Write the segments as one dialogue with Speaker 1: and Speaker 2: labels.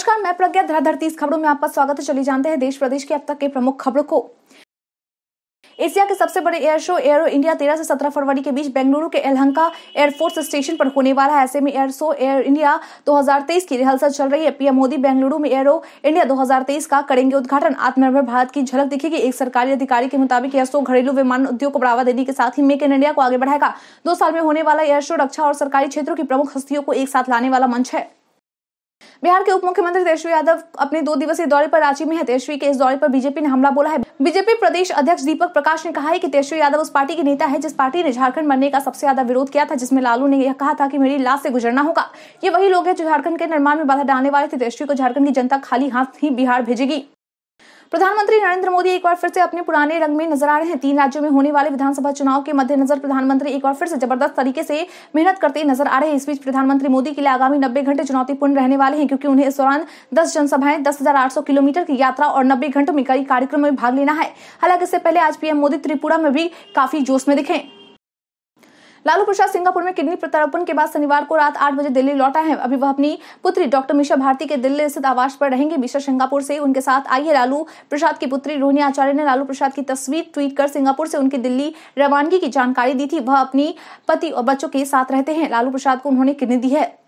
Speaker 1: नमस्कार मैं प्रज्ञा धराधर तीस खबरों में आपका स्वागत है चली जानते हैं देश प्रदेश के अब तक के प्रमुख खबरों को एशिया के सबसे बड़े एयर शो एयरो इंडिया 13 से 17 फरवरी के बीच बेंगलुरु के एलहंका एयरफोर्स स्टेशन पर होने वाला है ऐसे में एयर शो एयर इंडिया 2023 की रिहर्सल चल रही है पीएम मोदी बेंगलुरु में एयरो इंडिया 2023 का करेंगे उद्घाटन आत्मनिर्भर भारत की झलक दिखेगी एक सरकारी अधिकारी के मुताबिक एयर शो घरेलू विमान उद्योग को बढ़ावा देने के साथ ही मेक इन इंडिया को आगे बढ़ाएगा दो साल में होने वाला एयर शो रक्षा और सरकारी क्षेत्रों की प्रमुख हस्तियों को एक साथ लाने वाला मंच है बिहार के उप मुख्यमंत्री तेजस्वी यादव अपने दो दिवसीय दौरे पर रांची में है तेजस्वी के इस दौरे पर बीजेपी ने हमला बोला है बीजेपी प्रदेश अध्यक्ष दीपक प्रकाश ने कहा है कि तेजस्वी यादव उस पार्टी के नेता है जिस पार्टी ने झारखंड बनने का सबसे ज्यादा विरोध किया था जिसमें लालू ने यह कहा था कि मेरी लाश से गुजरना होगा ये वही लोग हैं जो झारखंड के निर्माण में बाधा डालने वाले थे तेजस्वी को झारखंड की जनता खाली हाथ ही बिहार भेजेगी प्रधानमंत्री नरेंद्र मोदी एक बार फिर से अपने पुराने रंग में नजर आ रहे हैं तीन राज्यों में होने वाले विधानसभा चुनाव के मद्देनजर प्रधानमंत्री एक बार फिर से जबरदस्त तरीके से मेहनत करते नजर आ रहे हैं इस बीच प्रधानमंत्री मोदी के लिए आगामी नब्बे घंटे चुनौतीपूर्ण रहने वाले हैं क्योंकि उन्हें इस दौरान दस जनसभाएं दस किलोमीटर की यात्रा और नब्बे घंटों में कई कार्यक्रम में भाग लेना है हालांकि इससे पहले आज पीएम मोदी त्रिपुरा में भी काफी जोश में दिखे लालू प्रसाद सिंगापुर में किडनी प्रत्यारोपण के बाद शनिवार को रात आठ बजे दिल्ली लौटा है अभी वह अपनी पुत्री डॉक्टर मिश्रा भारती के दिल्ली स्थित आवास पर रहेंगे मिश्रा सिंगापुर से उनके साथ आई है लालू प्रसाद की पुत्री रोहिणी आचार्य ने लालू प्रसाद की तस्वीर ट्वीट कर सिंगापुर से उनकी दिल्ली रवानगी की जानकारी दी थी वह अपनी पति और बच्चों के साथ रहते हैं लालू प्रसाद को उन्होंने किडनी दी है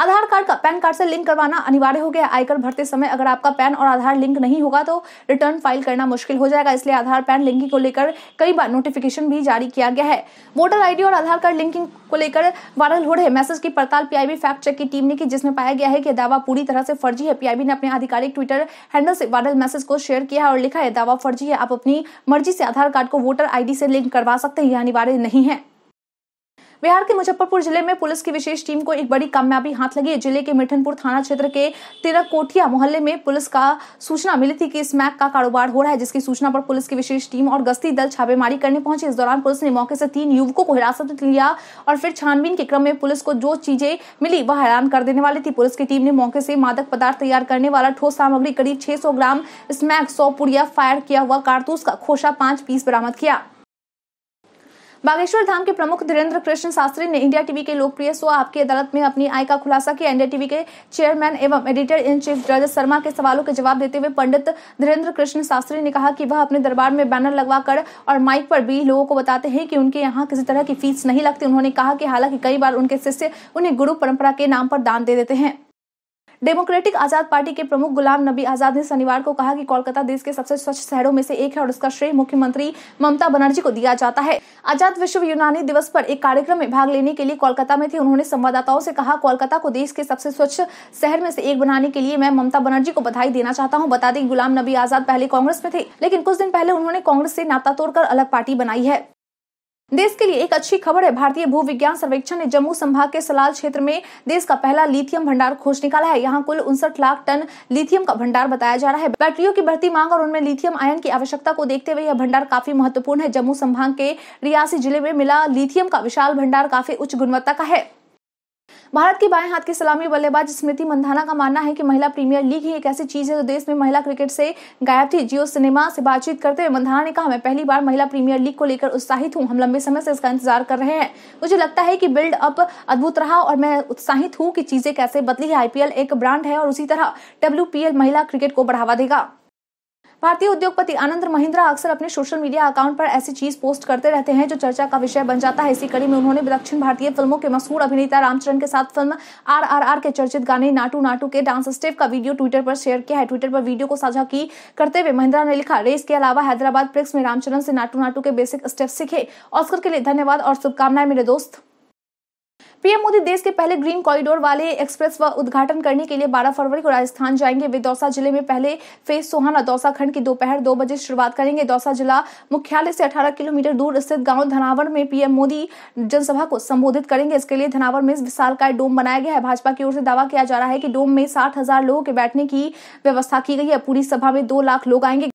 Speaker 1: आधार कार्ड का पैन कार्ड से लिंक करवाना अनिवार्य हो गया आयकर भरते समय अगर आपका पैन और आधार लिंक नहीं होगा तो रिटर्न फाइल करना मुश्किल हो जाएगा इसलिए आधार पैन लिंकिंग को लेकर कई बार नोटिफिकेशन भी जारी किया गया है वोटर आईडी और आधार कार्ड लिंकिंग को लेकर वायरल हो रहे मैसेज की पड़ताल पीआईबी फैक्ट चेक की टीम ने की जिसमें पाया गया है कि दावा पूरी तरह से फर्जी है पीआईबी ने अपने आधिकारिक ट्विटर हैंडल से वायरल मैसेज को शेयर किया और लिखा है दावा फर्जी है आप अपनी मर्जी से आधार कार्ड को वोटर आईडी से लिंक करवा सकते हैं यह अनिवार्य नहीं है बिहार के मुजफ्फरपुर जिले में पुलिस की विशेष टीम को एक बड़ी कामयाबी हाथ लगी जिले के मिठनपुर थाना क्षेत्र के तिरकोठिया मोहल्ले में पुलिस का सूचना मिली थी कि स्मैक का कारोबार हो रहा है जिसकी सूचना पर पुलिस की विशेष टीम और गश्ती दल छापेमारी करने पहुंचे इस दौरान पुलिस ने मौके से तीन युवकों को हिरासत में लिया और फिर छानबीन के क्रम में पुलिस को जो चीजें मिली वह हैरान कर देने वाली थी पुलिस की टीम ने मौके से मादक पदार्थ तैयार करने वाला ठोस सामग्री करीब छह ग्राम स्मैक सौ पुड़िया फायर किया हुआ कारतूस का खोसा पांच पीस बरामद किया बागेश्वर धाम के प्रमुख धीरेन्द्र कृष्ण शास्त्री ने इंडिया टीवी के लोकप्रिय सो आपकी अदालत में अपनी आय का खुलासा किया इंडिया टीवी के चेयरमैन एवं editor in chief Rajat Sharma के सवालों के जवाब देते हुए पंडित धीरेन्द्र कृष्ण शास्त्री ने कहा कि वह अपने दरबार में बैनर लगवाकर और माइक पर भी लोगों को बताते हैं कि उनके यहाँ किसी तरह की फीस नहीं लगती उन्होंने कहा कि हालांकि कई बार उनके शिष्य उन्हें गुरु परंपरा के नाम पर दान दे देते हैं डेमोक्रेटिक आजाद पार्टी के प्रमुख गुलाम नबी आजाद ने शनिवार को कहा कि कोलकाता देश के सबसे स्वच्छ शहरों में से एक है और उसका श्रेय मुख्यमंत्री ममता बनर्जी को दिया जाता है आजाद विश्व यूनानी दिवस पर एक कार्यक्रम में भाग लेने के लिए कोलकाता में थे उन्होंने संवाददाताओं से कहा कोलकाता को देश के सबसे स्वच्छ शहर में से एक बनाने के लिए मैं ममता बनर्जी को बधाई देना चाहता हूँ बता दें गुलाम नबी आजाद पहले कांग्रेस में थे लेकिन कुछ दिन पहले उन्होंने कांग्रेस से नाता तोड़कर अलग पार्टी बनाई है देश के लिए एक अच्छी खबर है भारतीय भू विज्ञान सर्वेक्षण ने जम्मू संभाग के सलाल क्षेत्र में देश का पहला लिथियम भंडार खोज निकाला है यहाँ कुल उनसठ लाख टन लिथियम का भंडार बताया जा रहा है बैटरियों की बढ़ती मांग और उनमें लिथियम आयन की आवश्यकता को देखते हुए यह भंडार काफी महत्वपूर्ण है जम्मू संभाग के रियासी जिले में मिला लिथियम का विशाल भंडार काफी उच्च गुणवत्ता का है भारत की बाएं हाथ की सलामी बल्लेबाज स्मृति मंधाना का मानना है कि महिला प्रीमियर लीग ही एक ऐसी चीज है जो देश में महिला क्रिकेट से गायब थी जियो सिनेमा से बातचीत करते हुए मंधाना ने कहा मैं पहली बार महिला प्रीमियर लीग को लेकर उत्साहित हूँ हम लंबे समय से इसका इंतजार कर रहे हैं मुझे लगता है कि बिल्ड अप अद्भुत रहा और मैं उत्साहित हूँ कि चीजें कैसे बदली है आईपीएल एक ब्रांड है और उसी तरह डब्ल्यू महिला क्रिकेट को बढ़ावा देगा भारतीय उद्योगपति आनंद महिंद्रा अक्सर अपने सोशल मीडिया अकाउंट पर ऐसी चीज पोस्ट करते रहते हैं जो चर्चा का विषय बन जाता है इसी कड़ी में उन्होंने दक्षिण भारतीय फिल्मों के मशहूर अभिनेता रामचरण के साथ फिल्म आर आर आर के चर्चित गाने नाटू नाटू के डांस स्टेप का वीडियो ट्विटर पर शेयर किया है ट्विटर पर वीडियो को साझा की करते हुए महिंद्रा ने लिखा रेस के अलावा हैदराबाद प्रिक्स में रामचरण से नाटू नाटू के बेसिक स्टेप सीखे ऑस्कर के लिए धन्यवाद और शुभकामनाएं मेरे दोस्त पीएम मोदी देश के पहले ग्रीन कॉरिडोर वाले एक्सप्रेस व उद्घाटन करने के लिए 12 फरवरी को राजस्थान जाएंगे वे दौसा जिले में पहले फेज सोहाना दौसा खंड की दोपहर दो बजे शुरुआत करेंगे दौसा जिला मुख्यालय से 18 किलोमीटर दूर स्थित गांव धनावर में पीएम मोदी जनसभा को संबोधित करेंगे इसके लिए धनावर में विशाल का डोम बनाया गया है भाजपा की ओर से दावा किया जा रहा है कि डोम में साठ लोगों के बैठने की व्यवस्था की गई है पूरी सभा में दो लाख लोग आएंगे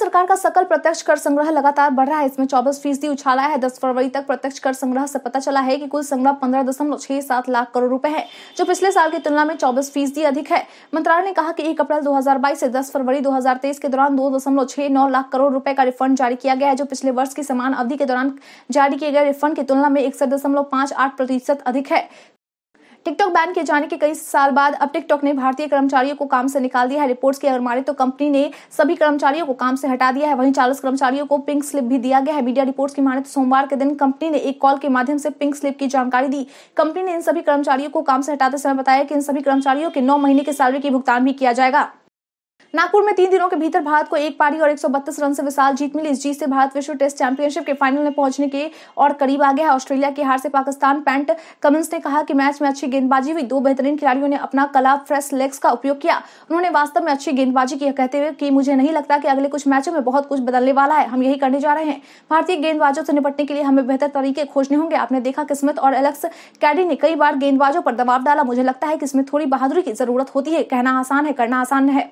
Speaker 1: सरकार का सकल प्रत्यक्ष कर संग्रह लगातार बढ़ रहा है इसमें चौबीस फीसदी उछाला है दस फरवरी तक प्रत्यक्ष कर संग्रह से पता चला है कि कुल संग्रह पंद्रह दशमलव छह सात लाख करोड़ रुपए है जो पिछले साल की तुलना में चौबीस फीसदी अधिक है मंत्रालय ने कहा कि एक अप्रैल 2022 से 10 फरवरी 2023 के दौरान दो दशमलव छह नौ लाख करोड़ रुपए का रिफंड जारी किया गया है जो पिछले वर्ष की समान अवधि के दौरान जारी किए गए रिफंड की तुलना में इकसठ दशमलव पांच आठ प्रतिशत अधिक है टिकटॉक बैन किए जाने के कई साल बाद अब टिकटॉक ने भारतीय कर्मचारियों को काम से निकाल दिया है रिपोर्ट्स की अगर माने तो कंपनी ने सभी कर्मचारियों को काम से हटा दिया है वहीं चालीस कर्मचारियों को पिंक स्लिप भी दिया गया है मीडिया रिपोर्ट्स की माने तो सोमवार के दिन कंपनी ने एक कॉल के माध्यम से पिंक स्लिप की जानकारी दी कंपनी ने इन सभी कर्मचारियों को काम से हटाते समय बताया कि इन सभी कर्मचारियों के नौ महीने के सैलरी की भुगतान भी किया जाएगा नागपुर में तीन दिनों के भीतर भारत को एक पारी और एक रन से विशाल जीत मिली इस जीत से भारत विश्व टेस्ट चैंपियनशिप के फाइनल में पहुंचने के और करीब आ गया है ऑस्ट्रेलिया की हार से पाकिस्तान पैंट कमिंस ने कहा कि मैच में अच्छी गेंदबाजी हुई दो बेहतरीन खिलाड़ियों ने अपना कला फ्रेश लेग्स का उपयोग किया उन्होंने वास्तव में अच्छी गेंदबाजी की कहते हुए कि मुझे नहीं लगता कि अगले कुछ मैचों में बहुत कुछ बदलने वाला है हम यही करने जा रहे हैं भारतीय गेंदबाजों से निपटने के लिए हमें बेहतर तरीके खोजने होंगे आपने देखा कि स्मिथ और एलेक्स कैडी ने कई बार गेंदबाजों पर दबाव डाला मुझे लगता है कि इसमें थोड़ी बहादुरी की जरूरत होती है कहना आसान है करना आसान है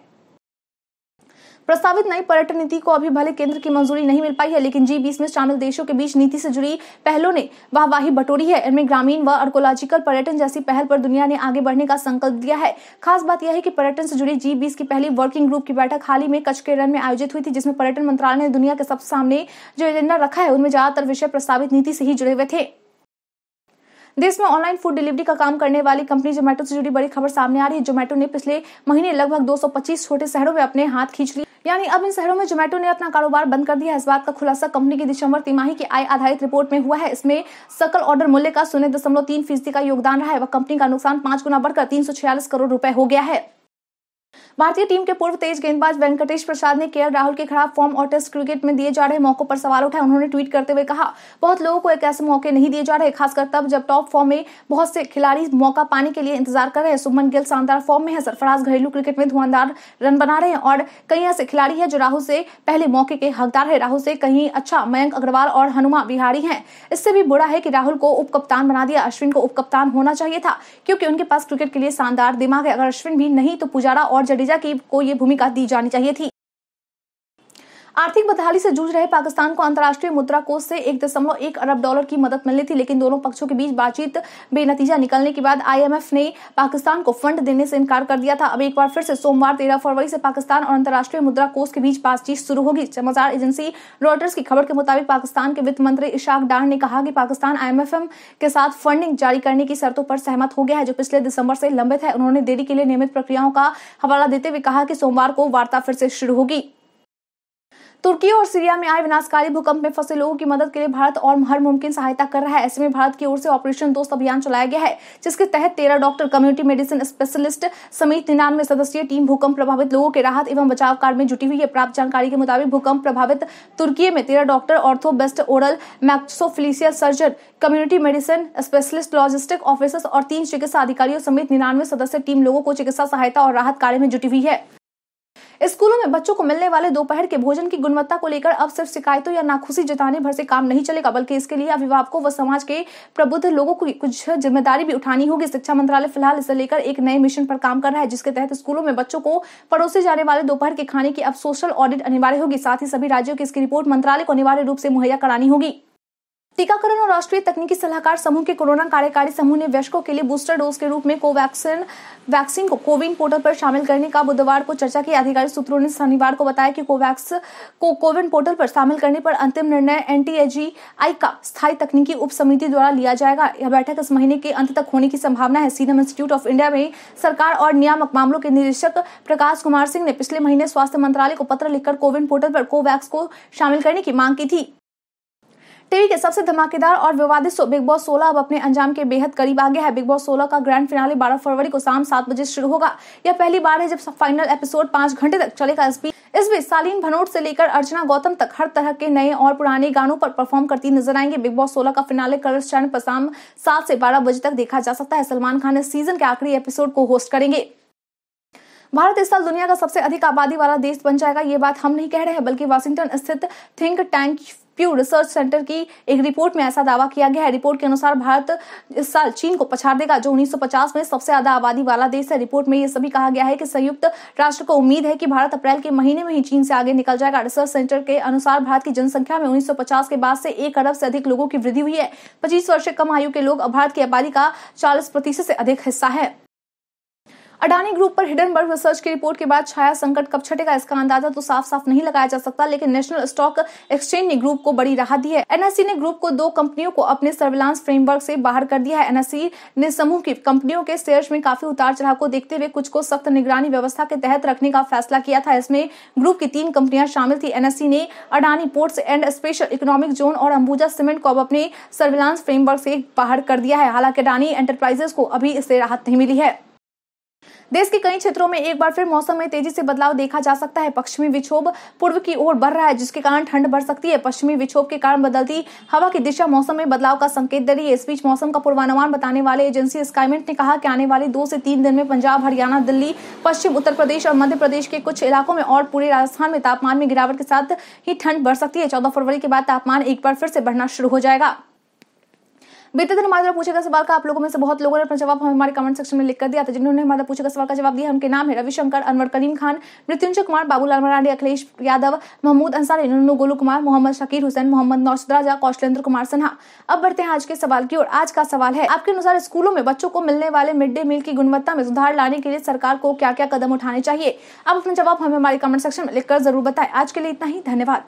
Speaker 1: प्रस्तावित नई पर्यटन नीति को अभी भले केंद्र की मंजूरी नहीं मिल पाई है लेकिन जी बीस में शामिल देशों के बीच नीति से जुड़ी पहलों ने वाहवाही बटोरी है इनमें ग्रामीण व अर्कोलॉजिकल पर्यटन जैसी पहल पर दुनिया ने आगे बढ़ने का संकल्प दिया है खास बात यह है कि पर्यटन से जुड़ी जी बीस की पहली वर्किंग ग्रुप की बैठक हाल ही में कच्छ के रन में आयोजित हुई थी जिसमें पर्यटन मंत्रालय ने दुनिया के सब सामने जो एजेंडा रखा है उनमें ज्यादातर विषय प्रस्तावित नीति से ही जुड़े हुए थे देश में ऑनलाइन फूड डिलीवरी का काम करने वाली कंपनी जोमेटो से जुड़ी बड़ी खबर सामने आ रही है जोमेटो ने पिछले महीने लगभग 225 छोटे शहरों में अपने हाथ खींच लिए यानी अब इन शहरों में जोमेटो ने अपना कारोबार बंद कर दिया है इस बात का खुलासा कंपनी की दिसंबर तिमाही की आय आधारित रिपोर्ट में हुआ है इसमें सकल ऑर्डर मूल्य का शून्य दशमलव तीन फीसदी का योगदान रहा है वह कंपनी का नुकसान पांच गुना बढ़कर तीन करोड़ रुपए हो गया है भारतीय टीम के पूर्व तेज गेंदबाज वेंकटेश प्रसाद ने केएल राहुल के खराब फॉर्म और टेस्ट क्रिकेट में दिए जा रहे मौकों पर सवाल उठाए उन्होंने ट्वीट करते हुए कहा बहुत लोगों को एक ऐसे मौके नहीं दिए जा रहे खासकर तब जब टॉप फॉर्म में बहुत से खिलाड़ी मौका पाने के लिए इंतजार कर रहे हैं सुमन गिल शानदार फॉर्म में है सरफराज घरेलू क्रिकेट में धुआंधार रन बना रहे हैं और कई ऐसे खिलाड़ी है जो राहुल से पहले मौके के हकदार है राहुल से कहीं अच्छा मयंक अग्रवाल और हनुमा बिहारी है इससे भी बुरा है कि राहुल को उप कप्तान बना दिया अश्विन को उप कप्तान होना चाहिए था क्योंकि उनके पास क्रिकेट के लिए शानदार दिमाग है अगर अश्विन भी नहीं तो पुजारा और जडेजा गिरिजा की को ये भूमिका दी जानी चाहिए थी आर्थिक बदहाली से जूझ रहे पाकिस्तान को अंतर्राष्ट्रीय मुद्रा कोष से एक दशमलव एक अरब डॉलर की मदद मिलनी थी लेकिन दोनों पक्षों के बीच बातचीत बेनतीजा निकलने के बाद आईएमएफ ने पाकिस्तान को फंड देने से इनकार कर दिया था अब एक बार फिर से सोमवार तेरह फरवरी से पाकिस्तान और अंतर्राष्ट्रीय मुद्रा कोष के बीच बातचीत शुरू होगी समाचार एजेंसी रॉयटर्स की खबर के मुताबिक पाकिस्तान के वित्त मंत्री इशाक डार ने कहा कि पाकिस्तान आईएमएफ के साथ फंडिंग जारी करने की शर्तों पर सहमत हो गया है जो पिछले दिसंबर से लंबित है उन्होंने देरी के लिए नियमित प्रक्रियाओं का हवाला देते हुए कहा कि सोमवार को वार्ता फिर से शुरू होगी तुर्की और सीरिया में आए विनाशकारी भूकंप में फंसे लोगों की मदद के लिए भारत और हर मुमकिन सहायता कर रहा है ऐसे में भारत की ओर से ऑपरेशन दोस्त अभियान चलाया गया है जिसके तहत तेरह डॉक्टर कम्युनिटी मेडिसिन स्पेशलिस्ट समेत निन्यानवे सदस्यीय टीम भूकंप प्रभावित लोगों के राहत एवं बचाव कार्य में जुटी हुई है प्राप्त जानकारी के मुताबिक भूकंप प्रभावित तुर्की में तेरह doctor orthopaedist oral maxillofacial surgeon community medicine specialist logistic officers और तीन चिकित्सा अधिकारियों समेत निन्यानवे सदस्य टीम लोगों को चिकित्सा सहायता और राहत कार्य में जुटी हुई है स्कूलों में बच्चों को मिलने वाले दोपहर के भोजन की गुणवत्ता को लेकर अब सिर्फ शिकायतों या नाखुशी जताने भर से काम नहीं चलेगा बल्कि इसके लिए अभिभावकों व समाज के प्रबुद्ध लोगों को कुछ जिम्मेदारी भी उठानी होगी शिक्षा मंत्रालय फिलहाल इसे लेकर एक नए मिशन पर काम कर रहा है जिसके तहत स्कूलों में बच्चों को परोसे जाने वाले दोपहर के खाने की अब सोशल ऑडिट अनिवार्य होगी साथ ही सभी राज्यों की इसकी रिपोर्ट मंत्रालय को अनिवार्य रूप से मुहैया करानी होगी टीकाकरण और राष्ट्रीय तकनीकी सलाहकार समूह के कोरोना कार्यकारी समूह ने वयस्कों के लिए बूस्टर डोज के रूप में कोवैक्सीन वैक्सीन को कोविन पोर्टल पर शामिल करने का बुधवार को चर्चा की आधिकारिक सूत्रों ने शनिवार को बताया कि कोवैक्स को कोविन पोर्टल पर शामिल करने पर अंतिम निर्णय आई का स्थायी तकनीकी उप समिति द्वारा लिया जाएगा यह बैठक इस महीने के अंत तक होने की संभावना है सीरम इंस्टीट्यूट ऑफ इंडिया में सरकार और नियामक मामलों के निदेशक प्रकाश कुमार सिंह ने पिछले महीने स्वास्थ्य मंत्रालय को पत्र लिखकर कोविन पोर्टल पर कोवैक्स को शामिल करने की मांग की थी टीवी के सबसे धमाकेदार और विवादित बिग बॉस 16 अब अपने अंजाम के बेहद करीब आ गया है बिग बॉस 16 का ग्रैंड फिनाले 12 फरवरी को शाम सात बजे शुरू होगा यह पहली बार है जब फाइनल एपिसोड पांच घंटे तक चलेगा इस बीच इस बीच सालीन भनोट से लेकर अर्चना गौतम तक हर तरह के नए और पुराने गानों पर परफॉर्म करती नजर आएंगे बिग बॉस 16 का फिनाले कलर्स चैनल पर शाम सात से बारह बजे तक देखा जा सकता है सलमान खान इस सीजन के आखिरी एपिसोड को होस्ट करेंगे भारत इस साल दुनिया का सबसे अधिक आबादी वाला देश बन जाएगा ये बात हम नहीं कह रहे हैं बल्कि वाशिंगटन स्थित think tank Pew Research Center की एक रिपोर्ट में ऐसा दावा किया गया है रिपोर्ट के अनुसार भारत इस साल चीन को पछाड़ देगा जो 1950 में सबसे ज्यादा आबादी वाला देश है रिपोर्ट में यह सभी कहा गया है कि संयुक्त राष्ट्र को उम्मीद है कि भारत अप्रैल के महीने में ही चीन से आगे निकल जाएगा रिसर्च सेंटर के अनुसार भारत की जनसंख्या में उन्नीस के बाद से एक अरब से अधिक लोगों की वृद्धि हुई है पच्चीस वर्ष से कम आयु के लोग भारत की आबादी का चालीस प्रतिशत से अधिक हिस्सा है अडानी ग्रुप पर हिडनबर्ग रिसर्च की रिपोर्ट के बाद छाया संकट कब छटेगा इसका अंदाजा तो साफ साफ नहीं लगाया जा सकता लेकिन नेशनल स्टॉक एक्सचेंज ने ग्रुप को बड़ी राहत दी है एनएससी ने ग्रुप को दो कंपनियों को अपने सर्विलांस फ्रेमवर्क से बाहर कर दिया है एनएससी ने समूह की कंपनियों के शेयर्स में काफी उतार चढ़ाव को देखते हुए कुछ को सख्त निगरानी व्यवस्था के तहत रखने का फैसला किया था इसमें ग्रुप की तीन कंपनियां शामिल थी एनएससी ने Adani Ports and Special Economic Zone और अंबुजा सीमेंट को अब अपने सर्विलांस फ्रेमवर्क से बाहर कर दिया है हालांकि अडानी एंटरप्राइजेस को अभी इससे राहत नहीं मिली है देश के कई क्षेत्रों में एक बार फिर मौसम में तेजी से बदलाव देखा जा सकता है पश्चिमी विक्षोभ पूर्व की ओर बढ़ रहा है जिसके कारण ठंड बढ़ सकती है पश्चिमी विक्षोभ के कारण बदलती हवा की दिशा मौसम में बदलाव का संकेत दे रही है इस बीच मौसम का पूर्वानुमान बताने वाले एजेंसी स्काईमेंट ने कहा कि आने वाले दो से तीन दिन में पंजाब हरियाणा दिल्ली पश्चिम उत्तर प्रदेश और मध्य प्रदेश के कुछ इलाकों में और पूरे राजस्थान में तापमान में गिरावट के साथ ही ठंड बढ़ सकती है चौदह फरवरी के बाद तापमान एक बार फिर से बढ़ना शुरू हो जाएगा बीते दिन हमारे पूछे गए सवाल का आप लोगों में से बहुत लोगों ने अपना जवाब हमारे कमेंट सेक्शन में लिख कर दिया था जिन्होंने हमारे पूछे गए सवाल का जवाब दिया उनके नाम है रविशंकर अनवर करीम खान मृत्युंजय कुमार बाबूलाल मरांडी अखिलेश यादव महमूद अंसारी नन्नू गोलू कुमार मोहम्मद शकीर हुसैन मोहम्मद नौशदराजा कौशलेंद्र कुमार सिन्हा अब बढ़ते हैं आज के सवाल की और आज का सवाल है आपके अनुसार स्कूलों में बच्चों को मिलने वाले मिड डे मील की गुणवत्ता में सुधार लाने के लिए सरकार को क्या क्या कदम उठाने चाहिए आप अपना जवाब हमें हमारे कमेंट सेक्शन में लिखकर जरूर बताएं आज के लिए इतना ही धन्यवाद